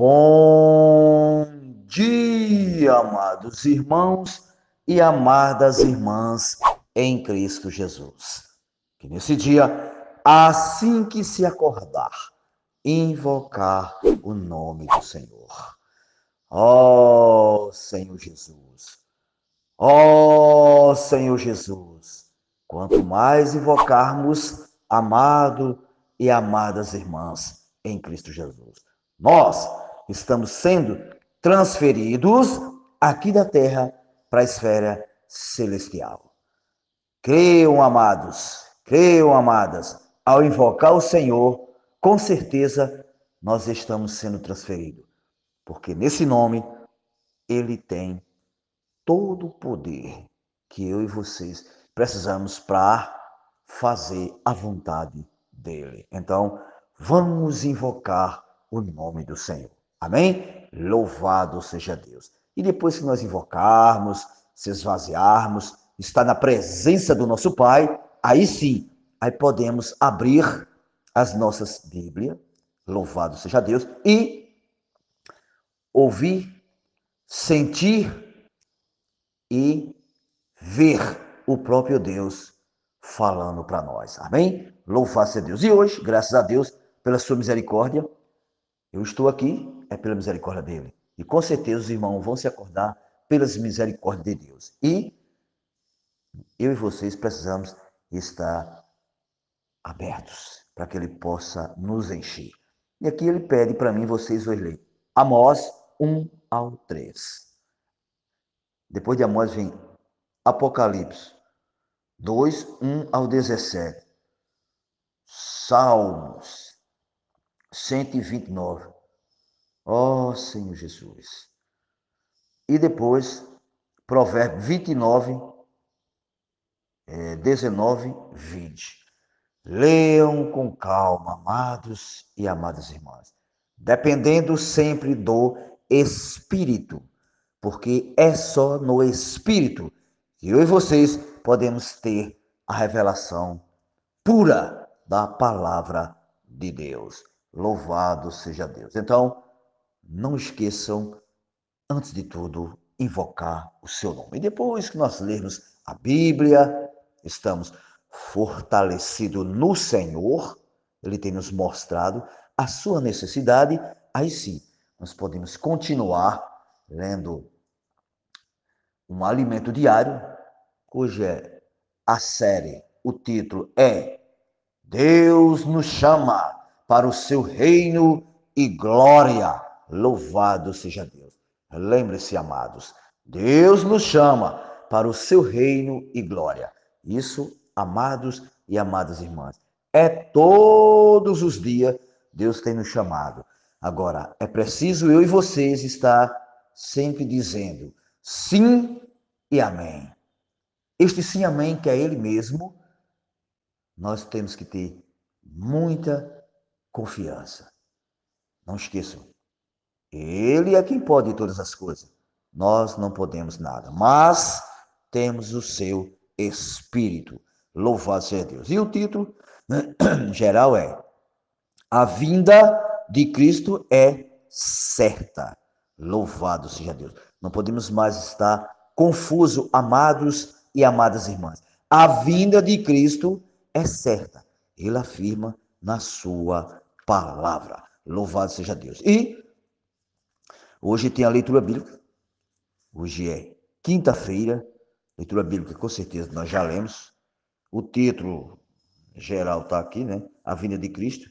Bom dia, amados irmãos e amadas irmãs em Cristo Jesus. Que nesse dia, assim que se acordar, invocar o nome do Senhor. Ó oh, Senhor Jesus, ó oh, Senhor Jesus, quanto mais invocarmos, amado e amadas irmãs em Cristo Jesus, nós estamos sendo transferidos aqui da terra para a esfera celestial. Creiam, amados, creiam, amadas, ao invocar o Senhor, com certeza nós estamos sendo transferidos, porque nesse nome ele tem todo o poder que eu e vocês precisamos para fazer a vontade dele. Então, vamos invocar o nome do Senhor. Amém? Louvado seja Deus. E depois que nós invocarmos, se esvaziarmos, estar na presença do nosso Pai, aí sim, aí podemos abrir as nossas Bíblias, louvado seja Deus, e ouvir, sentir e ver o próprio Deus falando para nós. Amém? Louvado seja Deus. E hoje, graças a Deus, pela sua misericórdia, eu estou aqui é pela misericórdia dele. E com certeza os irmãos vão se acordar pelas misericórdias de Deus. E eu e vocês precisamos estar abertos para que ele possa nos encher. E aqui ele pede para mim, vocês vão ler. Amós 1 ao 3. Depois de Amós vem Apocalipse 2, 1 ao 17. Salmos 129. Ó oh, Senhor Jesus. E depois, Provérbio 29, é, 19, 20. Leiam com calma, amados e amadas irmãs, dependendo sempre do Espírito, porque é só no Espírito que eu e vocês podemos ter a revelação pura da palavra de Deus. Louvado seja Deus. Então, não esqueçam, antes de tudo, invocar o seu nome. E depois que nós lermos a Bíblia, estamos fortalecidos no Senhor, Ele tem nos mostrado a sua necessidade, aí sim, nós podemos continuar lendo um alimento diário, hoje é a série, o título é Deus nos chama para o seu reino e glória. Louvado seja Deus. Lembre-se, amados, Deus nos chama para o seu reino e glória. Isso, amados e amadas irmãs, é todos os dias Deus tem nos chamado. Agora, é preciso eu e vocês estar sempre dizendo sim e amém. Este sim amém que é ele mesmo, nós temos que ter muita confiança. Não esqueçam, ele é quem pode todas as coisas. Nós não podemos nada, mas temos o seu Espírito. Louvado seja Deus. E o título né, geral é: A vinda de Cristo é certa. Louvado seja Deus. Não podemos mais estar confuso, amados e amadas irmãs. A vinda de Cristo é certa. Ele afirma na sua palavra. Louvado seja Deus. E Hoje tem a leitura bíblica. Hoje é quinta-feira, leitura bíblica, com certeza nós já lemos. O título geral está aqui, né? A vinda de Cristo.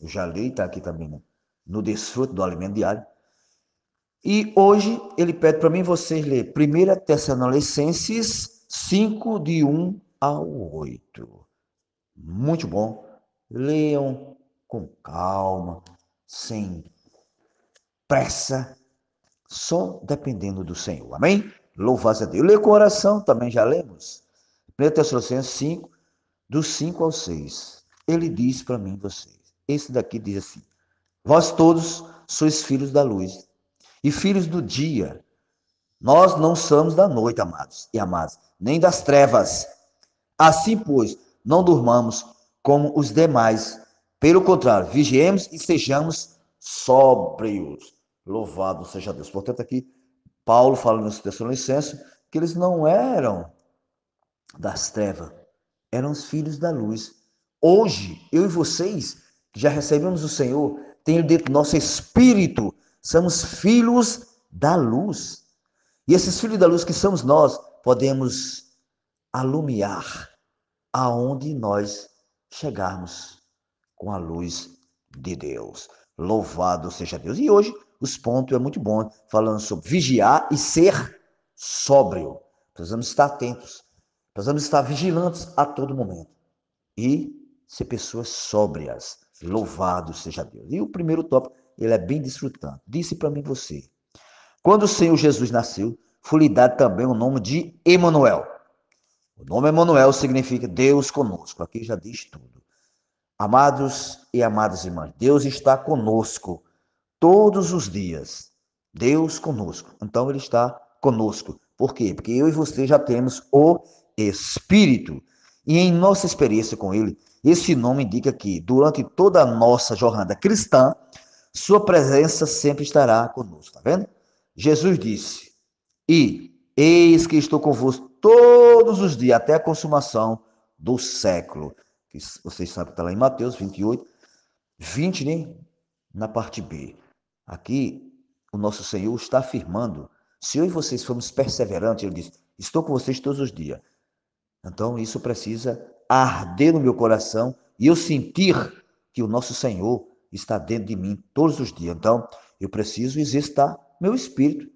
Eu já li, está aqui também, né? No desfruto do alimento diário. E hoje ele pede para mim vocês ler 1 Tessalonicenses 5, de 1 ao 8. Muito bom. Leiam com calma, sem pressa, só dependendo do Senhor. Amém? Louvado a Deus. Lê com oração, também já lemos. 1 Tessalonicenses 5, dos 5 ao 6. Ele diz para mim e vocês. Esse daqui diz assim: Vós todos sois filhos da luz e filhos do dia. Nós não somos da noite, amados e amadas, nem das trevas. Assim, pois, não durmamos como os demais. Pelo contrário, vigiemos e sejamos sóbrios. Louvado seja Deus. Portanto, aqui, Paulo fala nos Tessalonicenses que eles não eram das trevas, eram os filhos da luz. Hoje, eu e vocês, que já recebemos o Senhor, tenho dentro do nosso espírito, somos filhos da luz. E esses filhos da luz que somos nós, podemos alumiar aonde nós chegarmos com a luz de Deus. Louvado seja Deus. E hoje os pontos é muito bom, falando sobre vigiar e ser sóbrio. Precisamos estar atentos, precisamos estar vigilantes a todo momento e ser pessoas sóbrias. Louvado seja Deus. E o primeiro tópico, ele é bem desfrutante. Disse para mim você. Quando o Senhor Jesus nasceu, foi-lhe dado também o nome de Emanuel. O nome Emanuel significa Deus conosco. Aqui já diz tudo. Amados e amadas irmãs, Deus está conosco todos os dias. Deus conosco. Então ele está conosco. Por quê? Porque eu e você já temos o Espírito. E em nossa experiência com ele, esse nome indica que durante toda a nossa jornada cristã, sua presença sempre estará conosco, tá vendo? Jesus disse: "E eis que estou convosco todos os dias até a consumação do século". Vocês sabem que está lá em Mateus 28, 20, né? Na parte B. Aqui, o nosso Senhor está afirmando: se eu e vocês formos perseverantes, ele diz, estou com vocês todos os dias. Então, isso precisa arder no meu coração e eu sentir que o nosso Senhor está dentro de mim todos os dias. Então, eu preciso exercitar meu espírito.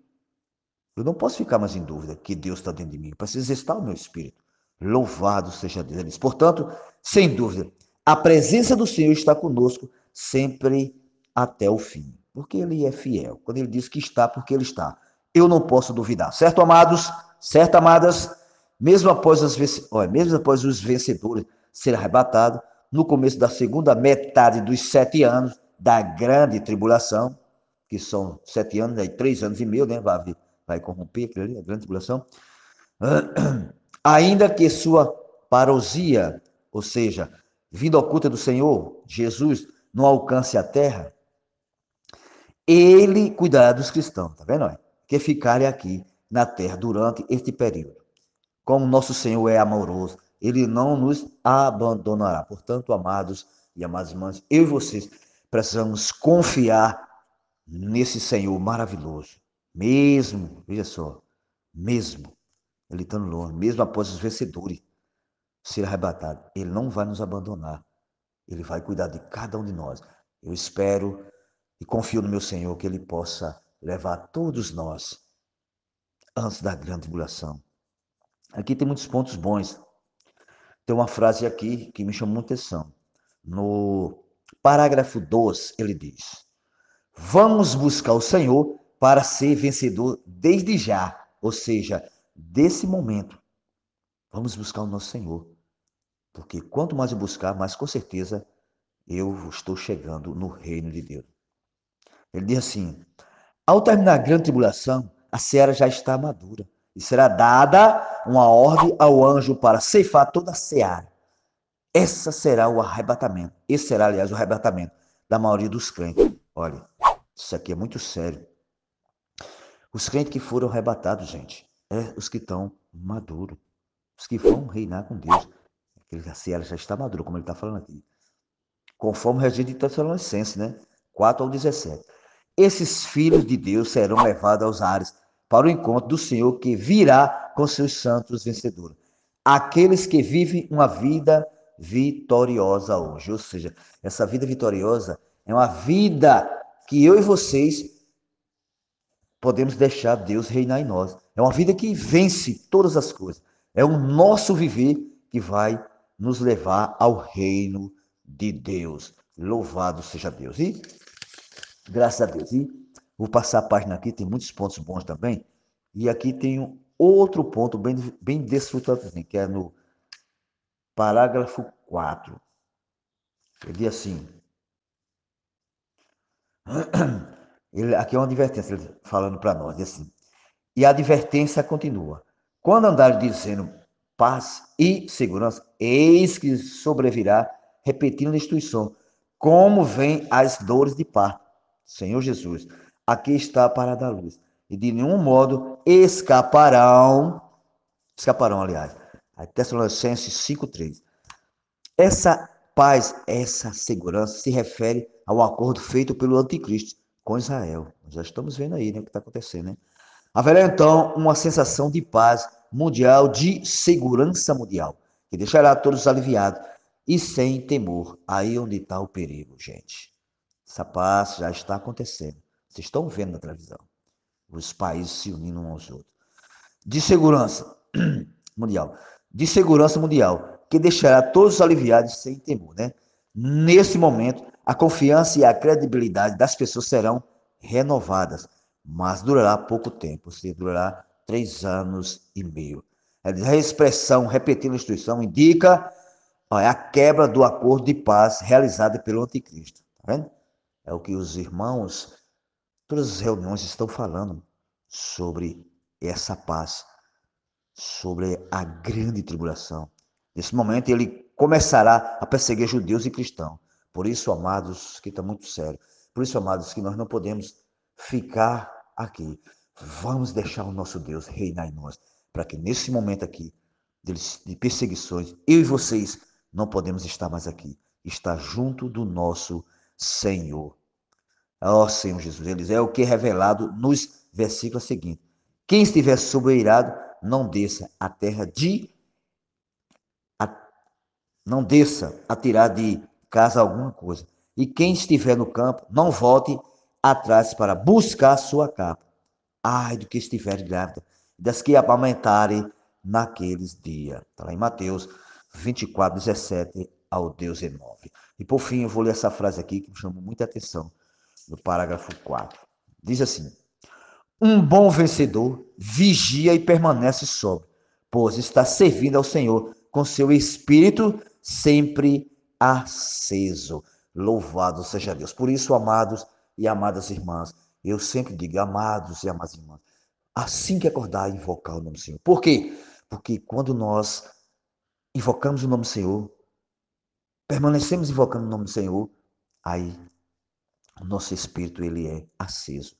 Eu não posso ficar mais em dúvida que Deus está dentro de mim. Eu preciso exercitar o meu espírito. Louvado seja Deus. Portanto, sem dúvida, a presença do Senhor está conosco sempre até o fim porque ele é fiel. Quando ele diz que está, porque ele está. Eu não posso duvidar. Certo, amados? Certo, amadas? Mesmo após, as, olha, mesmo após os vencedores serem arrebatados, no começo da segunda metade dos sete anos da grande tribulação, que são sete anos, aí né, três anos e meio, né? Vai, vai corromper ali, a grande tribulação. Ainda que sua parousia, ou seja, vinda oculta do Senhor, Jesus, não alcance a terra, ele cuidará dos cristãos, tá vendo? Que ficarem aqui na terra durante este período. Como nosso Senhor é amoroso, ele não nos abandonará. Portanto, amados e amadas irmãs, eu e vocês precisamos confiar nesse Senhor maravilhoso. Mesmo, veja só, mesmo ele estando longe, mesmo após os vencedores ser arrebatados, ele não vai nos abandonar. Ele vai cuidar de cada um de nós. Eu espero e confio no meu Senhor que Ele possa levar todos nós antes da grande tribulação. Aqui tem muitos pontos bons. Tem uma frase aqui que me chamou muita atenção. No parágrafo 2, ele diz: Vamos buscar o Senhor para ser vencedor desde já, ou seja, desse momento. Vamos buscar o nosso Senhor. Porque quanto mais eu buscar, mais com certeza eu estou chegando no reino de Deus. Ele diz assim: Ao terminar a grande tribulação, a seara já está madura e será dada uma ordem ao anjo para ceifar toda a seara. Essa será o arrebatamento. Esse será, aliás, o arrebatamento da maioria dos crentes. Olha, isso aqui é muito sério. Os crentes que foram arrebatados, gente, é os que estão maduros, os que vão reinar com Deus. Aquele da seara já está madura, como ele está falando aqui. Conforme o registro de Tessalonicenses, né? 4 ao 17 esses filhos de Deus serão levados aos ares para o encontro do Senhor que virá com seus santos vencedores. Aqueles que vivem uma vida vitoriosa hoje, ou seja, essa vida vitoriosa é uma vida que eu e vocês podemos deixar Deus reinar em nós. É uma vida que vence todas as coisas. É o nosso viver que vai nos levar ao reino de Deus. Louvado seja Deus. E Graças a Deus. E vou passar a página aqui, tem muitos pontos bons também. E aqui tem um outro ponto bem, bem desfrutado, que é no parágrafo 4. Ele diz assim. Ele, aqui é uma advertência, ele falando para nós, diz assim. E a advertência continua. Quando andar dizendo paz e segurança, eis que sobrevirá, repetindo a instituição como vêm as dores de parto Senhor Jesus, aqui está a parada luz. E de nenhum modo escaparão, escaparão, aliás. A Tessalonicenses 5,3. Essa paz, essa segurança se refere ao acordo feito pelo anticristo com Israel. Nós já estamos vendo aí né, o que está acontecendo, né? Haverá então uma sensação de paz mundial, de segurança mundial, que deixará todos aliviados e sem temor. Aí onde está o perigo, gente. Essa paz já está acontecendo. Vocês estão vendo na televisão. Os países se unindo uns aos outros. De segurança mundial. De segurança mundial, que deixará todos aliviados sem temor, né? Nesse momento, a confiança e a credibilidade das pessoas serão renovadas, mas durará pouco tempo, se durará três anos e meio. A é expressão repetindo a instituição indica a quebra do acordo de paz realizado pelo anticristo. Tá vendo? É o que os irmãos, todas as reuniões estão falando sobre essa paz, sobre a grande tribulação. Nesse momento ele começará a perseguir judeus e cristãos. Por isso, amados, que está muito sério, por isso, amados, que nós não podemos ficar aqui. Vamos deixar o nosso Deus reinar em nós, para que nesse momento aqui de perseguições, eu e vocês não podemos estar mais aqui. Está junto do nosso Deus Senhor. Ó oh, Senhor Jesus, eles é o que é revelado nos versículos seguintes. Quem estiver sobreirado, não desça a terra de a, não desça a tirar de casa alguma coisa. E quem estiver no campo, não volte atrás para buscar sua capa. Ai do que estiver grávida, das que amamentarem naqueles dias. Está lá em Mateus 24, 17 ao Deus imóvel. E por fim, eu vou ler essa frase aqui que me chamou muita atenção, no parágrafo 4. Diz assim: Um bom vencedor vigia e permanece sóbrio, pois está servindo ao Senhor com seu espírito sempre aceso. Louvado seja Deus. Por isso, amados e amadas irmãs, eu sempre digo, amados e amadas irmãs, assim que acordar, invocar o nome do Senhor. Por quê? Porque quando nós invocamos o nome do Senhor, permanecemos invocando o nome do Senhor, aí o nosso espírito ele é aceso.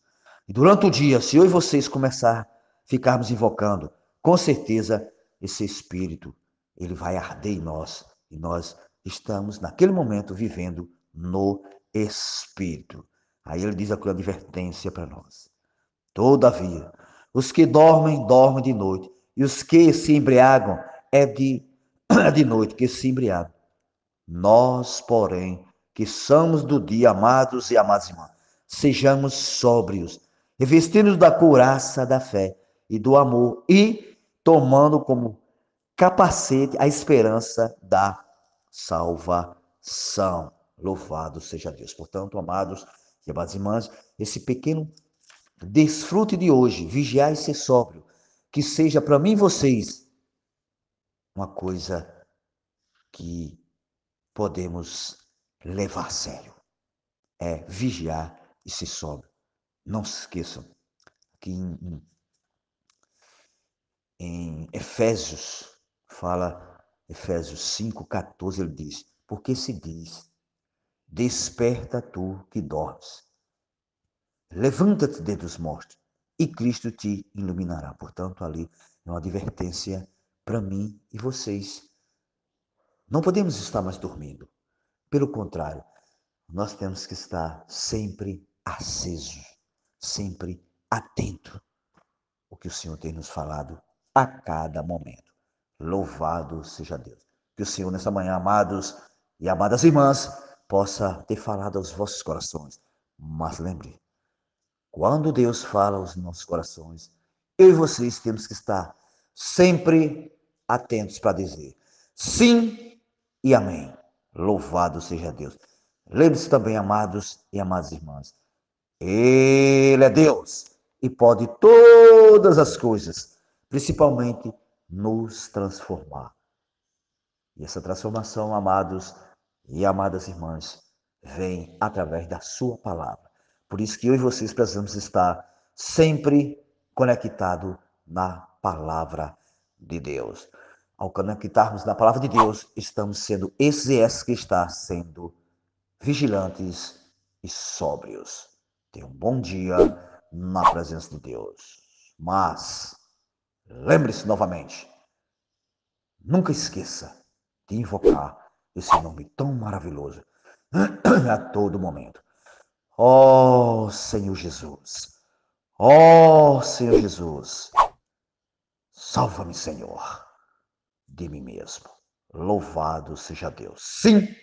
E durante o dia, se eu e vocês começar ficarmos invocando, com certeza esse espírito ele vai arder em nós e nós estamos naquele momento vivendo no espírito. Aí ele diz aqui advertência para nós. Todavia, os que dormem, dormem de noite, e os que se embriagam é de é de noite que se embriagam. Nós, porém, que somos do dia, amados e amadas irmãs, sejamos sóbrios, revestidos da couraça da fé e do amor e tomando como capacete a esperança da salvação. Louvado seja Deus. Portanto, amados e amadas irmãs, esse pequeno desfrute de hoje, vigiar e ser sóbrio, que seja para mim e vocês uma coisa que podemos levar a sério. É vigiar e ser sóbrio. Não se esqueçam que em, em Efésios, fala Efésios 5,14, ele diz, porque se diz, desperta tu que dormes, levanta-te dentre os mortos e Cristo te iluminará. Portanto, ali é uma advertência para mim e vocês não podemos estar mais dormindo. Pelo contrário, nós temos que estar sempre aceso, sempre atento o que o Senhor tem nos falado a cada momento. Louvado seja Deus. Que o Senhor, nessa manhã, amados e amadas irmãs, possa ter falado aos vossos corações. Mas lembre, quando Deus fala aos nossos corações, eu e vocês temos que estar sempre atentos para dizer sim e amém. Louvado seja Deus. Lembre-se também, amados e amadas irmãs, Ele é Deus e pode todas as coisas, principalmente nos transformar. E essa transformação, amados e amadas irmãs, vem através da Sua palavra. Por isso que eu e vocês precisamos estar sempre conectado na palavra de Deus ao conectarmos na palavra de Deus, estamos sendo esses e esses que está sendo vigilantes e sóbrios. Tenha um bom dia na presença de Deus. Mas, lembre-se novamente, nunca esqueça de invocar esse nome tão maravilhoso a todo momento. Ó oh, Senhor Jesus, ó oh, Senhor Jesus, salva-me, Senhor de mim mesmo. Louvado seja Deus. Sim,